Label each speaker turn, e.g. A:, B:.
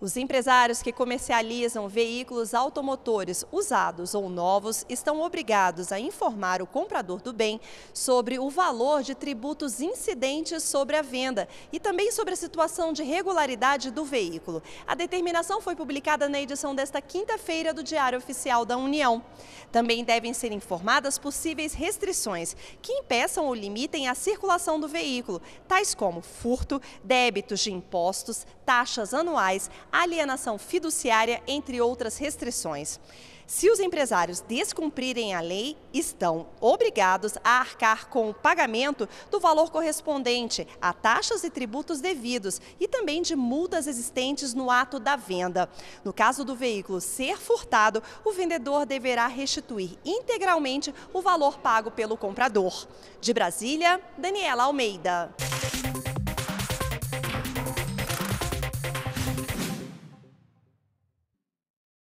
A: Os empresários que comercializam veículos automotores usados ou novos estão obrigados a informar o comprador do bem sobre o valor de tributos incidentes sobre a venda e também sobre a situação de regularidade do veículo. A determinação foi publicada na edição desta quinta-feira do Diário Oficial da União. Também devem ser informadas possíveis restrições que impeçam ou limitem a circulação do veículo, tais como furto, débitos de impostos, taxas anuais, alienação fiduciária, entre outras restrições. Se os empresários descumprirem a lei, estão obrigados a arcar com o pagamento do valor correspondente a taxas e tributos devidos e também de multas existentes no ato da venda. No caso do veículo ser furtado, o vendedor deverá restituir integralmente o valor pago pelo comprador. De Brasília, Daniela Almeida.